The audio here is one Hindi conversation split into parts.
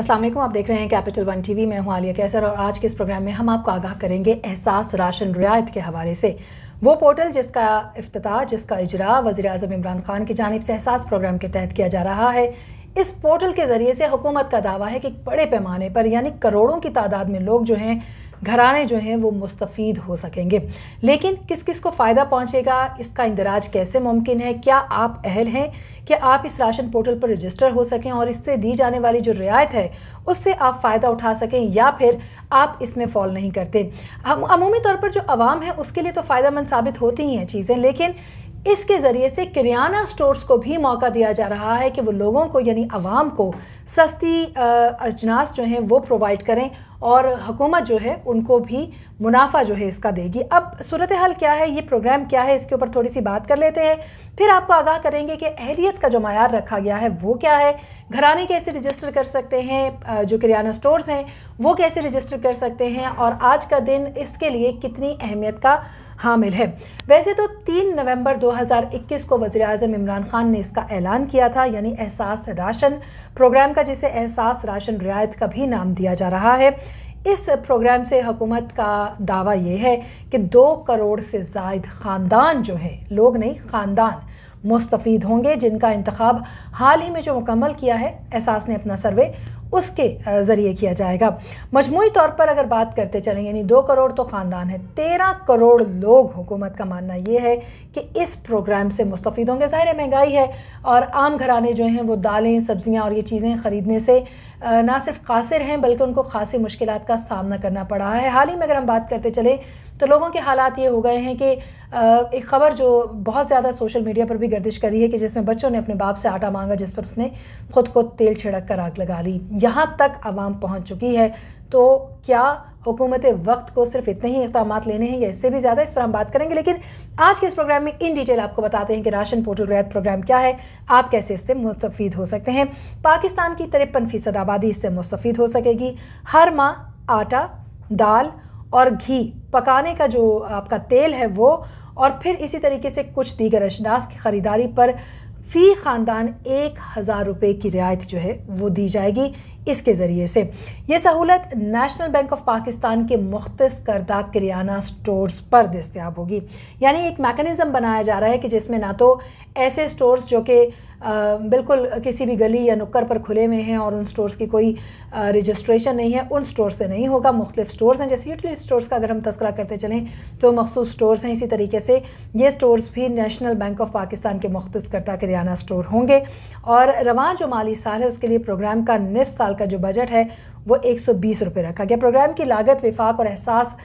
असलम आप देख रहे हैं कैपिटल वन टीवी में हूँ आलिया कैसर और आज के इस प्रोग्राम में हम आपको आगाह करेंगे एहसास राशन रियायत के हवाले से वो पोर्टल जिसका अफ्ताह जिसका इजरा वज़ी अजम इमरान खान की जानब से एहसास प्रोग्राम के तहत किया जा रहा है इस पोर्टल के ज़रिए से हुकूमत का दावा है कि बड़े पैमाने पर यानी करोड़ों की तादाद में लोग जो हैं घराने जो हैं वो मुस्तफ़ हो सकेंगे लेकिन किस किस को फ़ायदा पहुँचेगा इसका इंदराज कैसे मुमकिन है क्या आप अहल हैं कि आप इस राशन पोर्टल पर रजिस्टर हो सकें और इससे दी जाने वाली जो रियायत है उससे आप फ़ायदा उठा सकें या फिर आप इसमें फॉल नहीं करते अमूमी तौर पर जो आवाम है उसके लिए तो फ़ायदा साबित होती ही हैं चीज़ें लेकिन इसके ज़रिए से किरियाना स्टोर्स को भी मौका दिया जा रहा है कि वो लोगों को यानी आवाम को सस्ती अजनास जो हैं वो प्रोवाइड करें और हुकूमत जो है उनको भी मुनाफा जो है इसका देगी अब सूरत हाल क्या है ये प्रोग्राम क्या है इसके ऊपर थोड़ी सी बात कर लेते हैं फिर आपको आगाह करेंगे कि अहलियत का जो मैार रखा गया है वो क्या है घराने कैसे रजिस्टर कर सकते हैं जो किराना स्टोर्स हैं वो कैसे रजिस्टर कर सकते हैं और आज का दिन इसके लिए कितनी अहमियत का हामिल है वैसे तो 3 नवंबर 2021 को वज़ी अजम इमरान खान ने इसका ऐलान किया था यानी एहसास राशन प्रोग्राम का जिसे एहसास राशन रियायत का भी नाम दिया जा रहा है इस प्रोग्राम से हुकूमत का दावा यह है कि दो करोड़ से जायद ख़ानदान जो है लोग नहीं ख़ानदान मुस्तफ़ होंगे जिनका इंतखब हाल ही में जो मुकम्मल किया है एहसास ने अपना सर्वे उसके ज़रिए किया जाएगा मजमू तौर पर अगर बात करते चलें यानी दो करोड़ तो ख़ानदान है तेरह करोड़ लोग हुकूमत का मानना ये है कि इस प्रोग्राम से मुस्तफ़ होंगे ज़ाहिर है महंगाई है और आम घराने जो हैं वो दालें सब्ज़ियाँ और ये चीज़ें ख़रीदने से ना सिर्फ कासिर हैं बल्कि उनको खासी मुश्किल का सामना करना पड़ा है हाल ही में अगर हम बात करते चलें तो लोगों के हालात ये हो गए हैं कि एक ख़बर जो बहुत ज़्यादा सोशल मीडिया पर भी गर्दिश करी है कि जिसमें बच्चों ने अपने बाप से आटा मांगा जिस पर उसने ख़ुद को तेल छिड़क कर आग लगा ली यहाँ तक आवाम पहुँच चुकी है तो क्या हुकूमत वक्त को सिर्फ इतने ही इकदाम लेने हैं या इससे भी ज़्यादा इस पर हम बात करेंगे लेकिन आज के इस प्रोग्राम में इन डिटेल आपको बताते हैं कि राशन पोर्टल रैत प्रोग्राम क्या है आप कैसे इससे मुस्तफ़ हो सकते हैं पाकिस्तान की तिरपन फ़ीसद आबादी इससे मुस्तफ़ हो सकेगी हर माह आटा दाल और घी पकाने का जो आपका तेल है वो और फिर इसी तरीके से कुछ दीगर अजनास की ख़रीदारी पर फ़ी ख़ानदान एक हज़ार रुपये की रियायत जो है वो दी जाएगी इसके ज़रिए से ये सहूलत नेशनल बैंक ऑफ पाकिस्तान के मुख्त करदा किराना स्टोर्स पर दस्तियाब होगी यानी एक मेकनिज़म बनाया जा रहा है कि जिसमें ना तो ऐसे स्टोर्स जो कि बिल्कुल किसी भी गली या नुक्कर पर खुले में हैं और उन स्टोर्स की कोई रजिस्ट्रेशन नहीं है उन स्टोर से नहीं होगा मुख्तलिफ स्टोर्स हैं जैसे यूटिलिटी स्टोर्स का अगर हम तस्करा करते चलें तो मखसूस स्टोर्स हैं इसी तरीके से ये स्टोर्स भी नेशनल बैंक ऑफ पाकिस्तान के मुख्त करता किराना स्टोर होंगे और रवान जो माली साल है उसके लिए प्रोग्राम का निफ साल का जो बजट है वो एक सौ रखा गया प्रोग्राम की लागत विफाक और एहसास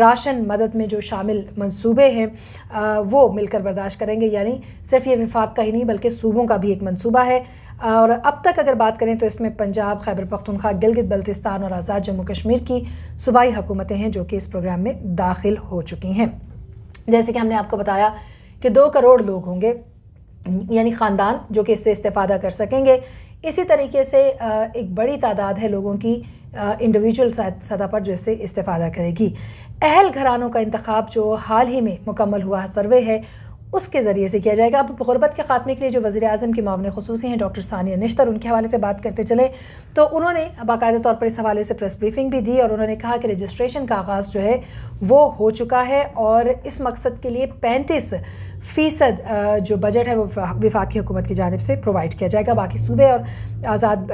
राशन मदद में जो शामिल मंसूबे हैं वो मिलकर बर्दाश्त करेंगे यानी सिर्फ ये विफाक का ही नहीं बल्कि सूबों का भी एक मंसूबा है और अब तक अगर बात करें तो इसमें पंजाब खैबर पख्तनख्वा गिलगित बल्तिस्तान और आज़ाद जम्मू कश्मीर की सूबाई हुकूमतें हैं जो कि इस प्रोग्राम में दाखिल हो चुकी हैं जैसे कि हमने आपको बताया कि दो करोड़ लोग होंगे यानी ख़ानदान जो कि इससे इस्तेफादा कर सकेंगे इसी तरीके से एक बड़ी तादाद है लोगों की इंडिविजुअल सतह पर जो इससे इस्तेफादा करेगी अहल घरानों का इंतखब जो हाल ही में मुकम्मल हुआ सर्वे है उसके ज़रिए से किया जाएगा अब गुरबत के ख़ात्मे के लिए जो वज़ी अजम के मामले खसूस हैं डॉक्टर सानिया निश्तर उनके हवाले से बात करते चले तो उन्होंने बाकायदा तौर पर इस हवाले से प्रेस ब्रीफिंग भी दी और उन्होंने कहा कि रजिस्ट्रेशन का आगाज़ जो है वो हो चुका है और इस मकसद के लिए पैंतीस फ़ीसद जो बजट है वो विफाकी हुकूमत की जानब से प्रोवाइड किया जाएगा बाकी सूबे और आज़ाद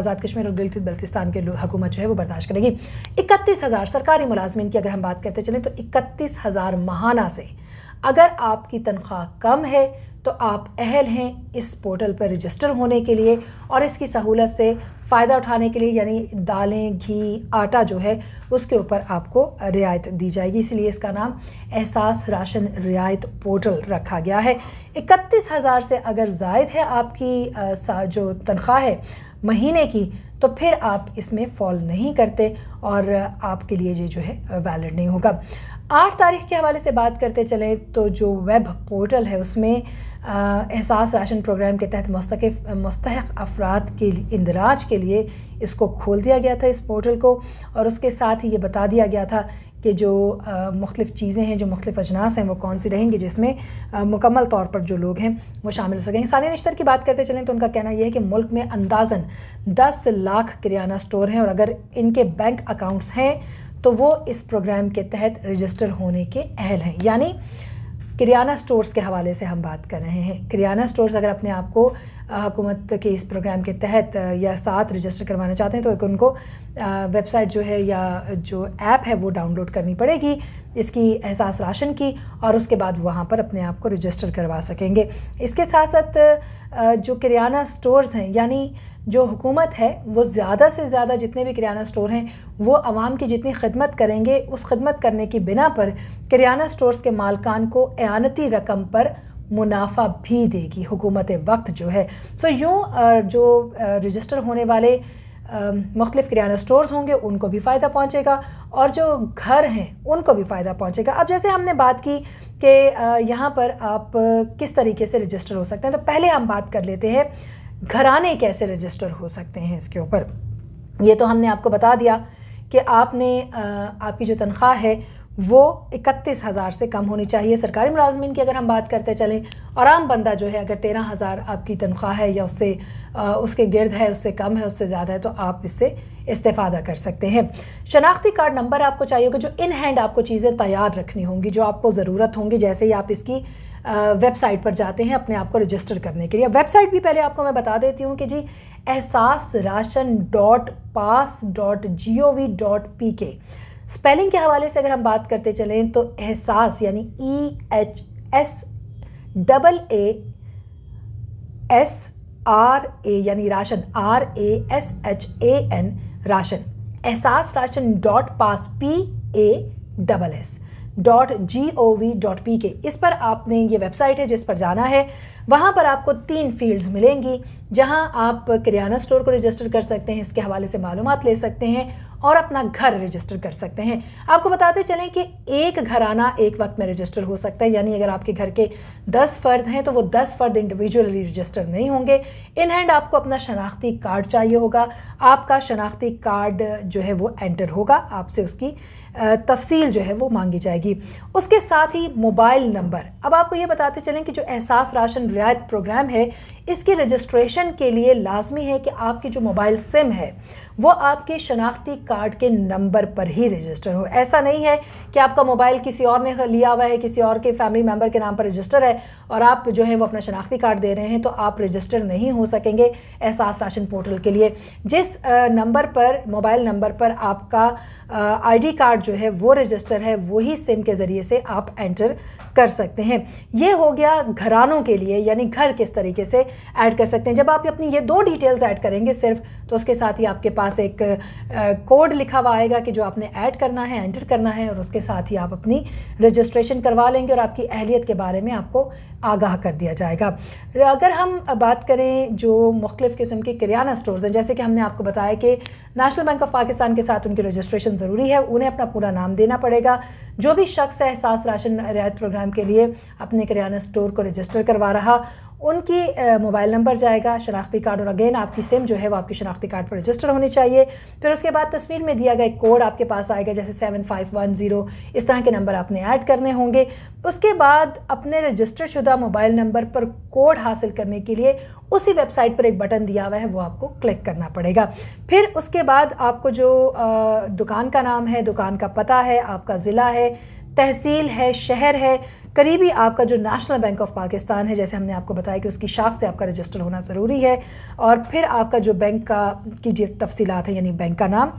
आज़ाद कश्मीर और गिलगित बल्तिस्तान के हुकूमत जो है वो बर्दाश्त करेगी इकतीस हज़ार सरकारी मुलाजमन की अगर हम बात करते चलें तो इकतीस हज़ार महाना से अगर आपकी तनख्वाह कम है तो आप अहल हैं इस पोर्टल पर रजिस्टर होने के लिए और इसकी सहूलत से फ़ायदा उठाने के लिए यानी दालें घी आटा जो है उसके ऊपर आपको रियायत दी जाएगी इसलिए इसका नाम एहसास राशन रियायत पोर्टल रखा गया है इकतीस हज़ार से अगर जायद है आपकी जो तनख्वाह है महीने की तो फिर आप इसमें फॉल नहीं करते और आपके लिए ये जो है वैलिड नहीं होगा आठ तारीख के हवाले से बात करते चलें तो जो वेब पोर्टल है उसमें एहसास राशन प्रोग्राम के तहत मस्त मस्तक अफराद के इंदराज के लिए इसको खोल दिया गया था इस पोर्टल को और उसके साथ ही ये बता दिया गया था कि जो मुख्तफ़ चीज़ें हैं जो मुख्तफ अजनास हैं वो कौन सी रहेंगी जिसमें मुकम्मल तौर पर जो लोग हैं वो शामिल हो सकेंगे सानिया नश्तर की बात करते चलें तो उनका कहना यह है कि मुल्क में अंदाजन दस लाख किराना स्टोर हैं और अगर इनके बैंक अकाउंट्स हैं तो वो इस प्रोग्राम के तहत रजिस्टर होने के अहल हैं यानी किराना स्टोर्स के हवाले से हम बात कर रहे हैं किराना स्टोर्स अगर अपने आप को हुकूमत के इस प्रोग्राम के तहत या साथ रजिस्टर करवाना चाहते हैं तो एक उनको वेबसाइट जो है या जो ऐप है वो डाउनलोड करनी पड़ेगी इसकी एहसास राशन की और उसके बाद वहाँ पर अपने आप को रजिस्टर करवा सकेंगे इसके साथ साथ जो किराना स्टोर्स हैं यानी जो हुकूमत है वो ज़्यादा से ज़्यादा जितने भी किराना स्टोर हैं वो आवाम की जितनी खदमत करेंगे उस खदमत करने की बिना पर किराना स्टोर्स के मालकान को एनती रकम पर मुनाफा भी देगी हुकूमत वक्त जो है सो so, यूँ जो रजिस्टर होने वाले मुख्तफ किराना स्टोर्स होंगे उनको भी फ़ायदा पहुँचेगा और जो घर हैं उनको भी फ़ायदा पहुँचेगा अब जैसे हमने बात की कि यहाँ पर आप किस तरीके से रजिस्टर हो सकते हैं तो पहले हम बात कर लेते हैं घराने कैसे रजिस्टर हो सकते हैं इसके ऊपर ये तो हमने आपको बता दिया कि आपने आपकी जो तनख्वाह है वो इकतीस हज़ार से कम होनी चाहिए सरकारी मुलाजमीन की अगर हम बात करते चलें और आम बंदा जो है अगर तेरह हज़ार आपकी तनख्वाह है या उससे उसके गिरद है उससे कम है उससे ज़्यादा है तो आप इससे इस्तेफादा कर सकते हैं शनाख्ती कार्ड नंबर आपको चाहिए होगा जो इन हैंड आपको चीज़ें तैयार रखनी होंगी जो आपको ज़रूरत होंगी जैसे ही आप इसकी वेबसाइट पर जाते हैं अपने आप को रजिस्टर करने के लिए वेबसाइट भी पहले आपको मैं बता देती हूँ कि जी Ehsaas ration dot pass dot G O V dot P K spelling के हवाले से अगर हम बात करते चलें तो एहसास यानी E H S double A S R A यानी ration R A S H A N ration Ehsaas ration dot pass P A double S dot G O V dot P K इस पर आपने ये वेबसाइट है जिस पर जाना है वहाँ पर आपको तीन फील्ड्स मिलेंगी जहाँ आप किराना स्टोर को रजिस्टर कर सकते हैं इसके हवाले से मालूम ले सकते हैं और अपना घर रजिस्टर कर सकते हैं आपको बताते चलें कि एक घराना एक वक्त में रजिस्टर हो सकता है यानी अगर आपके घर के दस फ़र्द हैं तो वो दस फ़र्द इंडिविजुअली रजिस्टर नहीं होंगे इन हैंड आपको अपना शनाख्ती कार्ड चाहिए होगा आपका शनाख्ती कार्ड जो है वो एंटर होगा आपसे उसकी तफसील जो है वो मांगी जाएगी उसके साथ ही मोबाइल नंबर अब आपको ये बताते चलें कि जो एहसास राशन रियायत प्रोग्राम है इसकी रजिस्ट्रेशन के लिए लाजमी है कि आपकी जो मोबाइल सिम है वो आपके शनाख्ती कार्ड के नंबर पर ही रजिस्टर हो ऐसा नहीं है कि आपका मोबाइल किसी और ने लिया हुआ है किसी और के फैमिली मेम्बर के नाम पर रजिस्टर है और आप जो है वो अपना शनाख्ती कार्ड दे रहे हैं तो आप रजिस्टर नहीं हो सकेंगे एहसास राशन पोर्टल के लिए जिस नंबर पर मोबाइल नंबर पर आपका आईडी कार्ड जो है वो रजिस्टर है वही सिम के ज़रिए से आप एंटर कर सकते हैं ये हो गया घरानों के लिए यानी घर किस तरीके से ऐड कर सकते हैं जब आप अपनी ये दो डिटेल्स ऐड करेंगे सिर्फ तो उसके साथ ही आपके पास एक कोड लिखा हुआ आएगा कि जो आपने ऐड करना है एंटर करना है और उसके साथ ही आप अपनी रजिस्ट्रेशन करवा लेंगे और आपकी अहलियत के बारे में आपको आगाह कर दिया जाएगा अगर हम बात करें जो मुख्तफ़ किस्म के किराना स्टोर्स हैं जैसे कि हमने आपको बताया कि नेशनल बैंक ऑफ पाकिस्तान के साथ उनकी रजिस्ट्रेशन ज़रूरी है उन्हें अपना पूरा नाम देना पड़ेगा जो भी शख्स एहसास राशन रियायत प्रोग्राम के लिए अपने किराना स्टोर को रजिस्टर करवा रहा उनकी मोबाइल नंबर जाएगा शनाख्ती कार्ड और अगेन आपकी सिम जो है वो आपकी शनाख्ती कार्ड पर रजिस्टर होनी चाहिए फिर उसके बाद तस्वीर में दिया गया एक कोड आपके पास आएगा जैसे सेवन फाइव वन ज़ीरो इस तरह के नंबर आपने ऐड करने होंगे उसके बाद अपने रजिस्टर शुदा मोबाइल नंबर पर कोड हासिल करने के लिए उसी वेबसाइट पर एक बटन दिया हुआ है वो आपको क्लिक करना पड़ेगा फिर उसके बाद आपको जो दुकान का नाम है दुकान का पता है आपका ज़िला है तहसील है शहर है करीबी आपका जो नेशनल बैंक ऑफ पाकिस्तान है जैसे हमने आपको बताया कि उसकी शाख से आपका रजिस्टर होना ज़रूरी है और फिर आपका जो बैंक का की तफसीत है यानी बैंक का नाम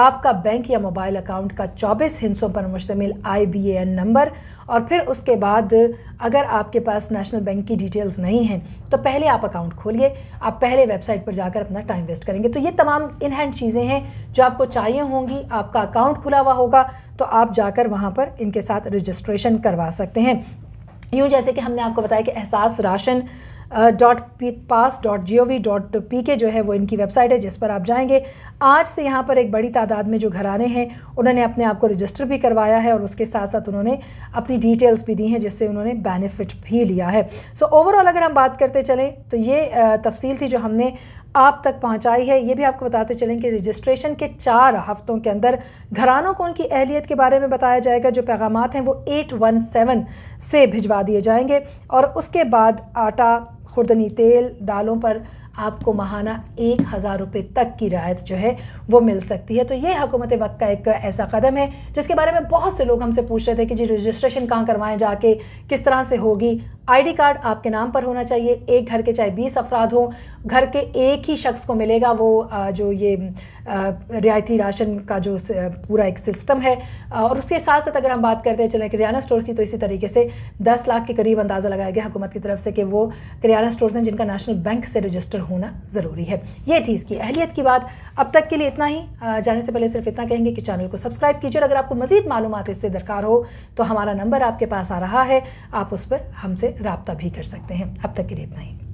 आपका बैंक या मोबाइल अकाउंट का 24 हिंसों पर मुश्तमिल आई बी एन नंबर और फिर उसके बाद अगर आपके पास नेशनल बैंक की डिटेल्स नहीं हैं तो पहले आप अकाउंट खोलिए आप पहले वेबसाइट पर जाकर अपना टाइम वेस्ट करेंगे तो ये तमाम इन हैंड चीज़ें हैं जो आपको चाहिए होंगी आपका अकाउंट खुला हुआ होगा तो आप जाकर वहाँ पर इनके साथ रजिस्ट्रेशन करवा सकते हैं यूँ जैसे कि हमने आपको बताया कि Ehsaas ration dot P pass dot G O V dot P K जो है वो इनकी वेबसाइट है जिस पर आप जाएंगे आज से यहाँ पर एक बड़ी तादाद में जो घराने हैं उन्होंने अपने आप को रजिस्टर भी करवाया है और उसके साथ साथ उन्होंने अपनी डिटेल्स भी दी हैं जिससे उन्होंने बेनिफिट भी लिया है सो so, ओवरऑल अगर हम बात करते चलें तो ये तफसील थी जो हमने आप तक पहुंचाई है ये भी आपको बताते चलें कि रजिस्ट्रेशन के चार हफ्तों के अंदर घरानों को उनकी अहलियत के बारे में बताया जाएगा जो पैगाम हैं वो एट वन सेवन से भिजवा दिए जाएंगे और उसके बाद आटा खुर्दनी तेल दालों पर आपको महाना एक हज़ार रुपये तक की रियायत जो है वो मिल सकती है तो ये हुकूमत वक्त का एक ऐसा कदम है जिसके बारे में बहुत से लोग हमसे पूछ रहे थे कि जी रजिस्ट्रेशन कहाँ करवाएं जाके किस तरह से होगी आईडी कार्ड आपके नाम पर होना चाहिए एक घर के चाहे बीस अफराद हों घर के एक ही शख्स को मिलेगा वो जो ये रियायती राशन का जो पूरा एक सिस्टम है और उसके साथ साथ अगर हम बात करते हैं चले किराना स्टोर की तो इसी तरीके से दस लाख के करीब अंदाज़ा लगाया गया हुकूमत की तरफ से कि वो किराना स्टोर हैं जिनका नेशनल बैंक से रजिस्टर होना ज़रूरी है ये थी इसकी अहलियत की बात अब तक के लिए इतना ही जाने से पहले सिर्फ इतना कहेंगे कि चैनल को सब्सक्राइब कीजिए और अगर आपको मज़ीद मालूम इससे दरकार हो तो हमारा नंबर आपके पास आ रहा है आप उस पर हमसे रबता भी कर सकते हैं अब तक के लिए इतना ही